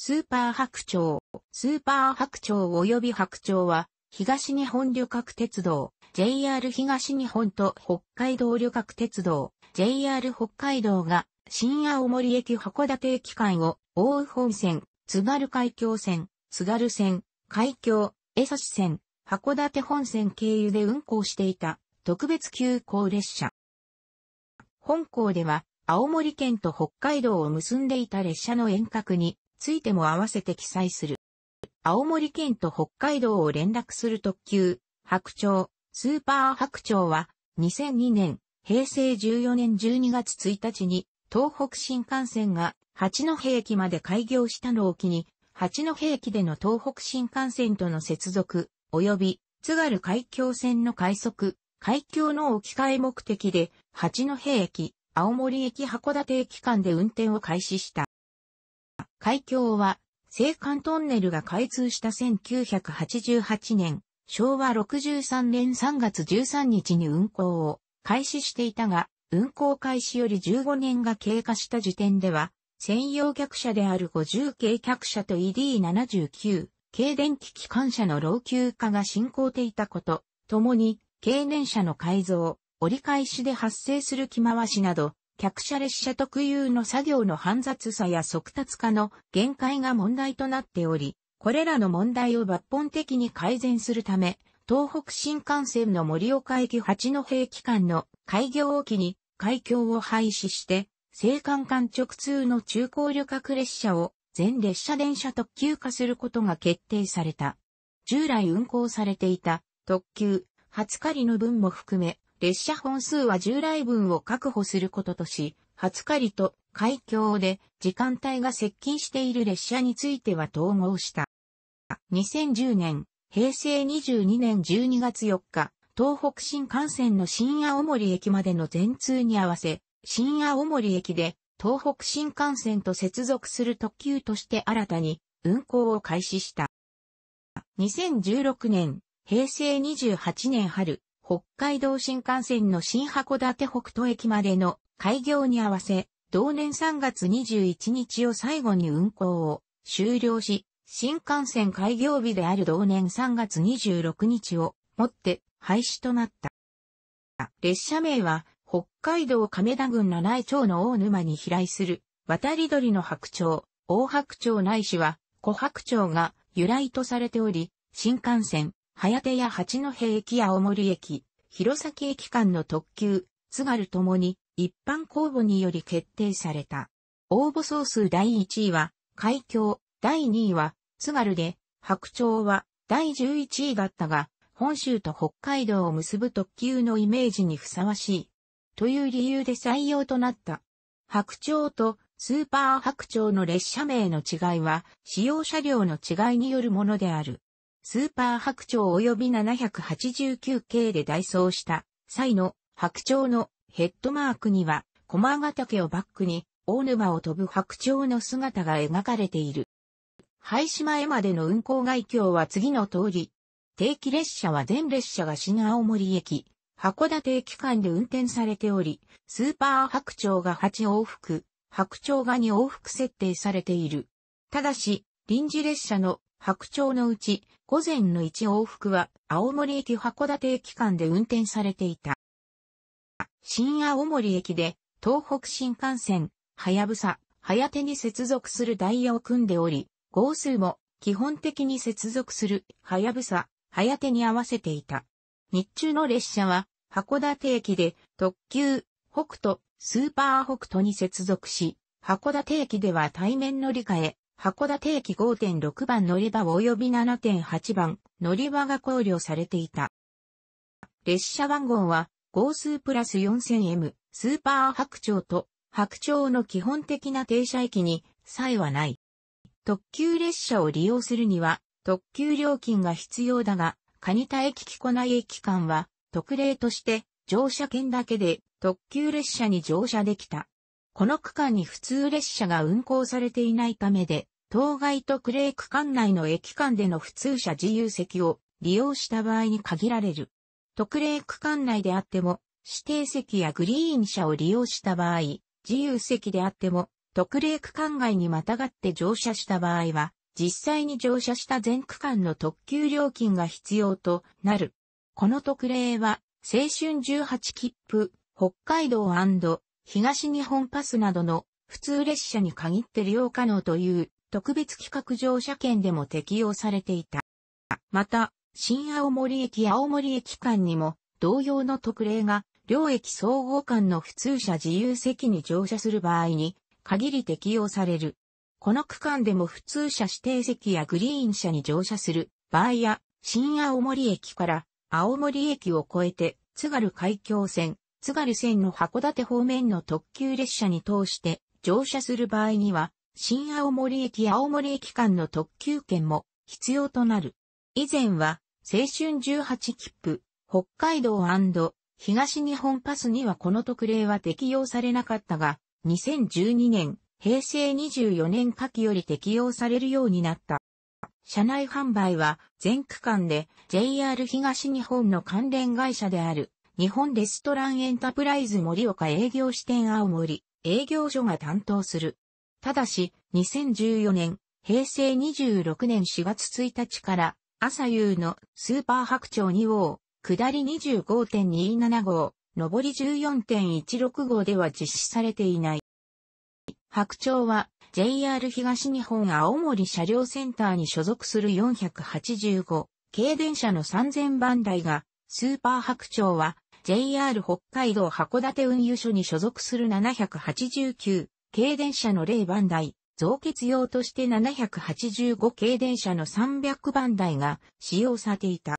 スーパー白鳥、スーパー白鳥及び白鳥は、東日本旅客鉄道、JR 東日本と北海道旅客鉄道、JR 北海道が、新青森駅函館駅間を、大宇本線、津軽海峡線、津軽線、海峡、江差線、函館本線経由で運行していた、特別急行列車。本校では、青森県と北海道を結んでいた列車の遠隔に、ついても合わせて記載する。青森県と北海道を連絡する特急、白鳥、スーパー白鳥は、2002年、平成14年12月1日に、東北新幹線が八戸駅まで開業したのを機に、八戸駅での東北新幹線との接続、及び津軽海峡線の快速、海峡の置き換え目的で、八戸駅、青森駅函館駅間で運転を開始した。海峡は、青函トンネルが開通した1988年、昭和63年3月13日に運行を開始していたが、運行開始より15年が経過した時点では、専用客車である50系客車と ED79、軽電気機関車の老朽化が進行ていたこと、共に、経年車の改造、折り返しで発生する気回しなど、客車列車特有の作業の煩雑さや速達化の限界が問題となっており、これらの問題を抜本的に改善するため、東北新幹線の盛岡駅八戸駅間の開業を機に、開業を廃止して、青函間直通の中高旅客列車を全列車電車特急化することが決定された。従来運行されていた特急、初狩りの分も含め、列車本数は従来分を確保することとし、20日里と海峡で時間帯が接近している列車については統合した。2010年、平成22年12月4日、東北新幹線の新青森駅までの全通に合わせ、新青森駅で東北新幹線と接続する特急として新たに運行を開始した。2016年、平成28年春、北海道新幹線の新函館北斗駅までの開業に合わせ、同年3月21日を最後に運行を終了し、新幹線開業日である同年3月26日をもって廃止となった。列車名は北海道亀田郡七井町の大沼に飛来する渡り鳥の白鳥、大白鳥ないしは小白鳥が由来とされており、新幹線、早手や八戸駅や青森駅、弘前駅間の特急、津軽ともに一般公募により決定された。応募総数第1位は、海峡、第2位は、津軽で、白鳥は第11位だったが、本州と北海道を結ぶ特急のイメージにふさわしい。という理由で採用となった。白鳥とスーパー白鳥の列車名の違いは、使用車両の違いによるものである。スーパー白鳥及び789系で代走した際の白鳥のヘッドマークには、駒ヶ岳をバックに大沼を飛ぶ白鳥の姿が描かれている。廃止前までの運行外況は次の通り。定期列車は全列車が新青森駅、函館駅間で運転されており、スーパー白鳥が8往復、白鳥が2往復設定されている。ただし、臨時列車の白鳥のうち、午前の1往復は、青森駅函館駅間で運転されていた。新青森駅で、東北新幹線、はやぶさ、はやてに接続するダイヤを組んでおり、号数も、基本的に接続する、はやぶさ、はやてに合わせていた。日中の列車は、函館駅で、特急、北斗、スーパー北斗に接続し、函館駅では対面乗り換え、函館駅5.6番乗り場及び7.8番乗り場が考慮されていた。列車番号は、号数プラス 4000M、スーパー白鳥と、白鳥の基本的な停車駅に、差異はない。特急列車を利用するには、特急料金が必要だが、蟹田駅木古内駅間は、特例として、乗車券だけで特急列車に乗車できた。この区間に普通列車が運行されていないためで、当該とクレー区間内の駅間での普通車自由席を利用した場合に限られる。特例区間内であっても、指定席やグリーン車を利用した場合、自由席であっても、特例区間外にまたがって乗車した場合は、実際に乗車した全区間の特急料金が必要となる。この特例は、青春18切符、北海道東日本パスなどの普通列車に限って利用可能という特別企画乗車券でも適用されていた。また、新青森駅青森駅間にも同様の特例が両駅総合間の普通車自由席に乗車する場合に限り適用される。この区間でも普通車指定席やグリーン車に乗車する場合や新青森駅から青森駅を越えて津軽海峡線津軽線の函館方面の特急列車に通して乗車する場合には、新青森駅青森駅間の特急券も必要となる。以前は、青春18切符、北海道東日本パスにはこの特例は適用されなかったが、2012年、平成24年夏季より適用されるようになった。車内販売は全区間で JR 東日本の関連会社である日本レストランエンタプライズ盛岡営業支店青森営業所が担当する。ただし、2014年、平成26年4月1日から、朝夕のスーパー白鳥2号、下り25.27号、上り14.16号では実施されていない。白鳥は JR 東日本青森車両センターに所属する485軽電車の3000番台が、スーパー白鳥は JR 北海道函館運輸所に所属する789軽電車の0番台、増結用として785軽電車の300番台が使用されていた。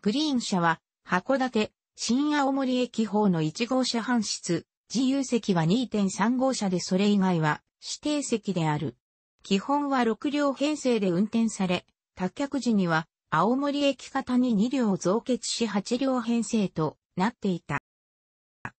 グリーン車は函館、新青森駅方の1号車半室、自由席は2.3号車でそれ以外は指定席である。基本は6両編成で運転され、脱却時には青森駅方に2両増結し8両編成となっていた。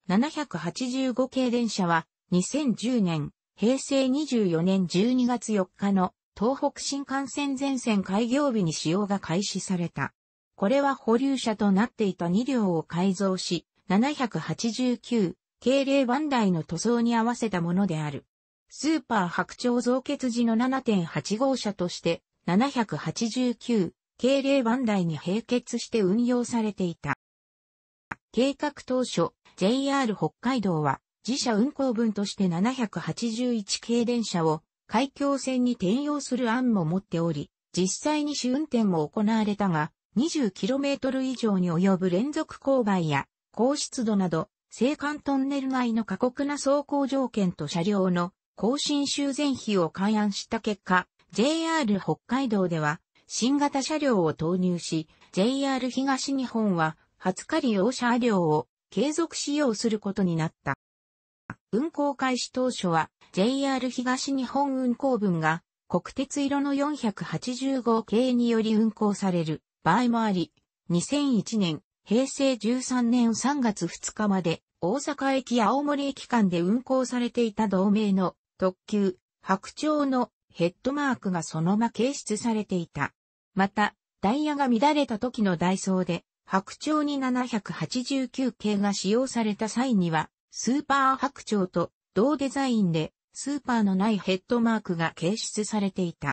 785系電車は2010年、平成24年12月4日の東北新幹線全線開業日に使用が開始された。これは保留車となっていた2両を改造し、789、系霊番台の塗装に合わせたものである。スーパー白鳥増結時の7.8号車として、789、慶令湾台に併結して運用されていた。計画当初、JR 北海道は自社運行分として781系電車を海峡線に転用する案も持っており、実際に試運転も行われたが、20km 以上に及ぶ連続勾配や高湿度など、青函トンネル内の過酷な走行条件と車両の更新修繕費を勘案した結果、JR 北海道では新型車両を投入し、JR 東日本は20日利用車両を継続使用することになった。運行開始当初は JR 東日本運行分が国鉄色の485系により運行される場合もあり、2001年、平成13年3月2日まで大阪駅青森駅間で運行されていた同盟の特急白鳥のヘッドマークがそのまま掲出されていた。また、ダイヤが乱れた時のダイソーで、白鳥に789系が使用された際には、スーパー白鳥と同デザインで、スーパーのないヘッドマークが掲出されていた。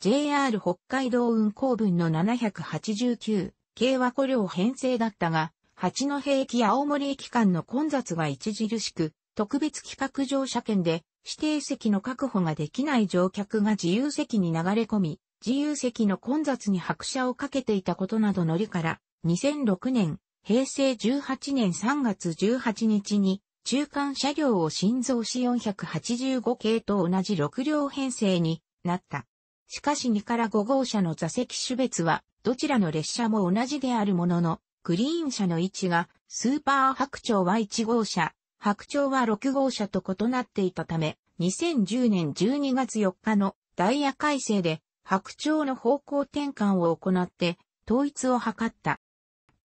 JR 北海道運行分の789系は古領編成だったが、八戸駅青森駅間の混雑が著しく、特別企画乗車券で指定席の確保ができない乗客が自由席に流れ込み、自由席の混雑に拍車をかけていたことなどの理から、2006年、平成18年3月18日に、中間車両を新増し485系と同じ6両編成になった。しかし2から5号車の座席種別は、どちらの列車も同じであるものの、グリーン車の位置が、スーパー白鳥は1号車、白鳥は6号車と異なっていたため、2010年12月4日のダイヤ改正で白鳥の方向転換を行って統一を図った。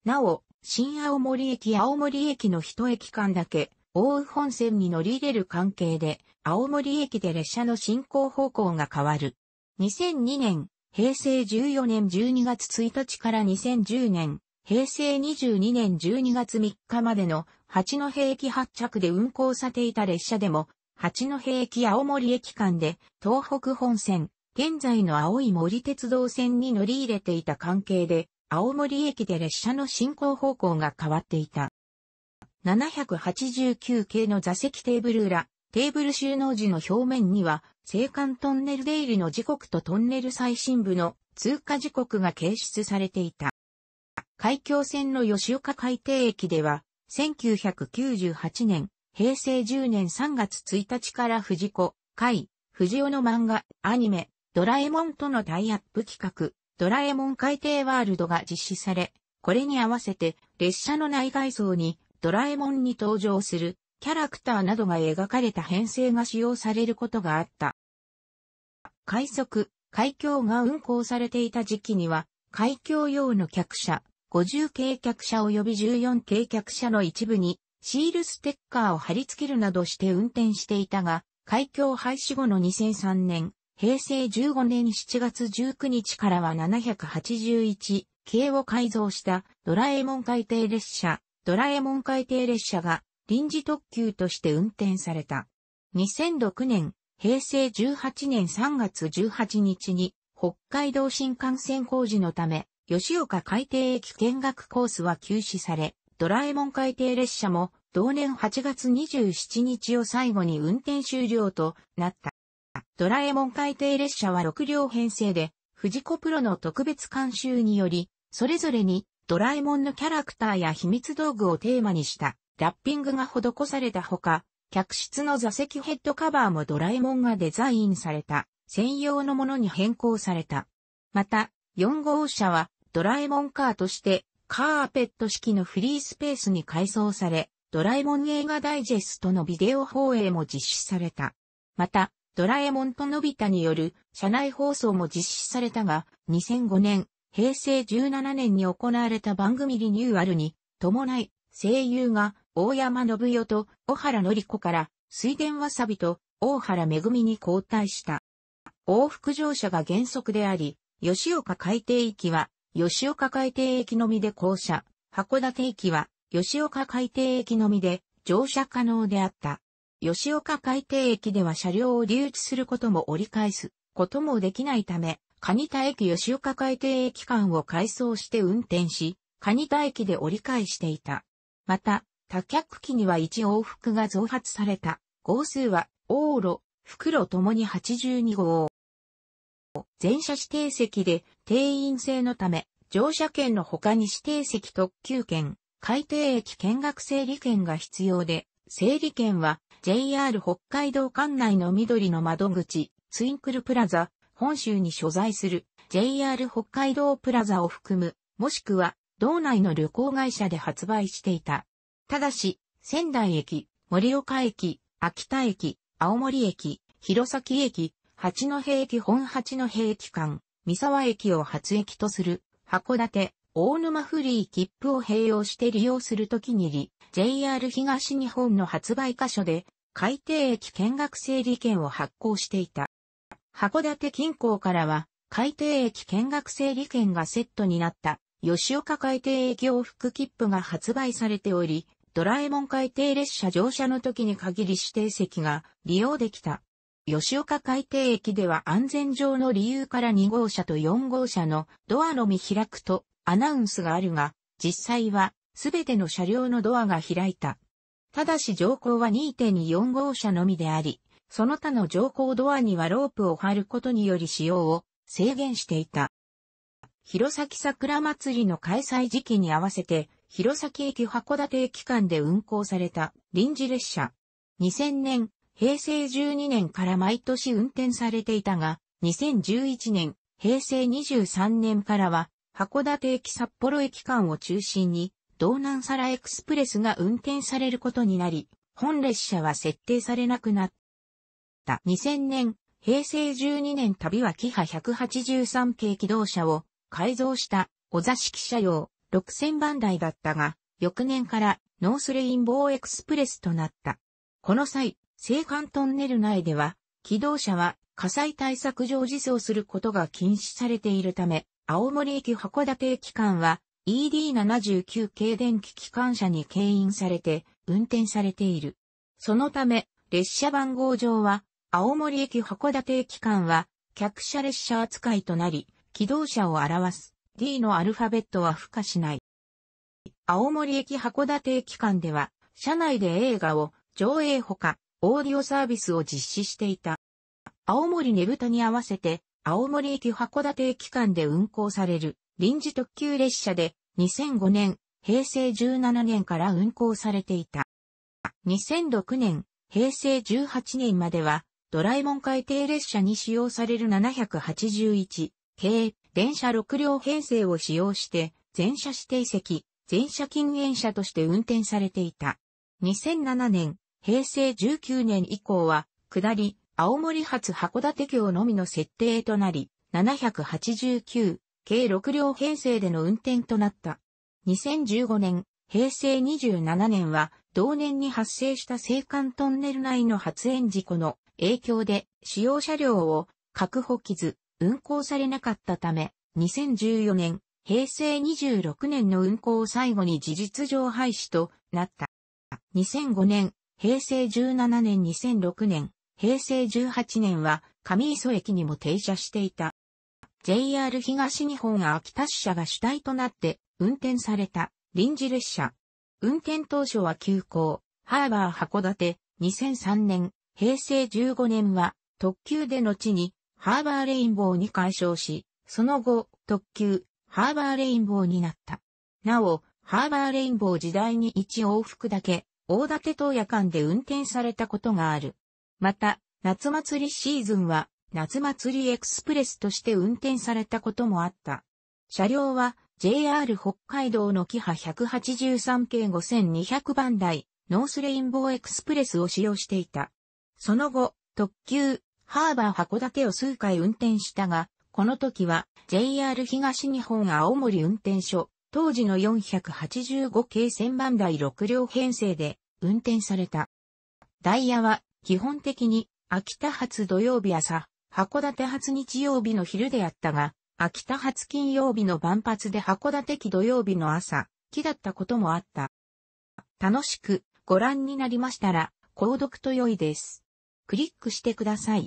なお、新青森駅青森駅の一駅間だけ、大宇本線に乗り入れる関係で、青森駅で列車の進行方向が変わる。2002年、平成14年12月1日から2010年、平成22年12月3日までの八戸駅発着で運行されていた列車でも、八戸駅青森駅間で東北本線、現在の青い森鉄道線に乗り入れていた関係で、青森駅で列車の進行方向が変わっていた。789系の座席テーブル裏、テーブル収納時の表面には、青函トンネル出入りの時刻とトンネル最深部の通過時刻が掲出されていた。海峡線の吉岡海底駅では、1998年、平成10年3月1日から藤子、海、藤尾の漫画、アニメ、ドラえもんとのタイアップ企画、ドラえもん海底ワールドが実施され、これに合わせて列車の内外装にドラえもんに登場するキャラクターなどが描かれた編成が使用されることがあった。快速、海峡が運行されていた時期には、海峡用の客車、50計客車及び14計客車の一部にシールステッカーを貼り付けるなどして運転していたが、海峡廃止後の2003年、平成15年7月19日からは781系を改造したドラえもん海底列車、ドラえもん海底列車が臨時特急として運転された。2006年、平成18年3月18日に北海道新幹線工事のため吉岡海底駅見学コースは休止され、ドラえもん海底列車も同年8月27日を最後に運転終了となった。ドラえもん海底列車は6両編成で、藤子プロの特別監修により、それぞれにドラえもんのキャラクターや秘密道具をテーマにしたラッピングが施されたほか、客室の座席ヘッドカバーもドラえもんがデザインされた専用のものに変更された。また、4号車はドラえもんカーとして、カーペット式のフリースペースに改装され、ドラえもん映画ダイジェストのビデオ放映も実施された。また、ドラえもんとのび太による社内放送も実施されたが、2005年、平成17年に行われた番組リニューアルに伴い、声優が大山信代と小原のり子から水田わさびと大原めぐみに交代した。往復乗車が原則であり、吉岡海底域は吉岡海底駅のみで降車、函館駅は吉岡海底駅のみで乗車可能であった。吉岡海底駅では車両を留置することも折り返すこともできないため、蟹田駅吉岡海底駅間を改装して運転し、蟹田駅で折り返していた。また、多脚機には1往復が増発された。号数は、往路、袋ともに82号。全車指定席で定員制のため、乗車券の他に指定席特急券、海底駅見学整理券が必要で、整理券は JR 北海道管内の緑の窓口、ツインクルプラザ、本州に所在する JR 北海道プラザを含む、もしくは道内の旅行会社で発売していた。ただし、仙台駅、盛岡駅、秋田駅、青森駅、弘前駅、八戸駅本八戸駅間、三沢駅を発駅とする、函館、大沼フリー切符を併用して利用するときにり、JR 東日本の発売箇所で、海底駅見学整理券を発行していた。函館近郊からは、海底駅見学整理券がセットになった、吉岡海底駅往復切符が発売されており、ドラえもん海底列車乗車の時に限り指定席が利用できた。吉岡海底駅では安全上の理由から2号車と4号車のドアのみ開くとアナウンスがあるが、実際はすべての車両のドアが開いた。ただし乗降は2.24号車のみであり、その他の乗降ドアにはロープを張ることにより使用を制限していた。弘前桜祭りの開催時期に合わせて、弘前駅函館駅間で運行された臨時列車。2000年平成12年から毎年運転されていたが、2011年、平成23年からは、函館駅札幌駅間を中心に、道南皿エクスプレスが運転されることになり、本列車は設定されなくなった。2000年、平成12年旅はキハ183系機動車を改造したお座敷車用6000番台だったが、翌年からノースレインボーエクスプレスとなった。この際、青函トンネル内では、機動車は火災対策上自走することが禁止されているため、青森駅函館駅間は ED79 系電気機関車に牽引されて運転されている。そのため、列車番号上は、青森駅函館駅間は、客車列車扱いとなり、機動車を表す D のアルファベットは付加しない。青森駅函館駅間では、車内で映画を上映ほか、オーディオサービスを実施していた。青森ねぶたに合わせて、青森駅函館駅間で運行される臨時特急列車で2005年、平成17年から運行されていた。2006年、平成18年までは、ドラえもん海底列車に使用される781系電車6両編成を使用して、全車指定席、全車禁煙車として運転されていた。2007年、平成19年以降は、下り、青森発函館橋のみの設定となり、789、計6両編成での運転となった。2015年、平成27年は、同年に発生した青函トンネル内の発煙事故の影響で、使用車両を確保傷、運行されなかったため、2014年、平成26年の運行を最後に事実上廃止となった。2005年、平成17年2006年、平成18年は上磯駅にも停車していた。JR 東日本秋田支社が主体となって運転された臨時列車。運転当初は急行、ハーバー函館、2003年、平成15年は特急で後にハーバーレインボーに改称し、その後特急、ハーバーレインボーになった。なお、ハーバーレインボー時代に一往復だけ大館東野間で運転されたことがある。また、夏祭りシーズンは、夏祭りエクスプレスとして運転されたこともあった。車両は、JR 北海道のキハ183系5200番台、ノースレインボーエクスプレスを使用していた。その後、特急、ハーバー函館を数回運転したが、この時は JR 東日本青森運転所、当時の485系1000番台6両編成で運転された。ダイヤは基本的に秋田発土曜日朝、函館発日曜日の昼であったが、秋田発金曜日の万発で函館期土曜日の朝、期だったこともあった。楽しくご覧になりましたら、購読と良いです。クリックしてください。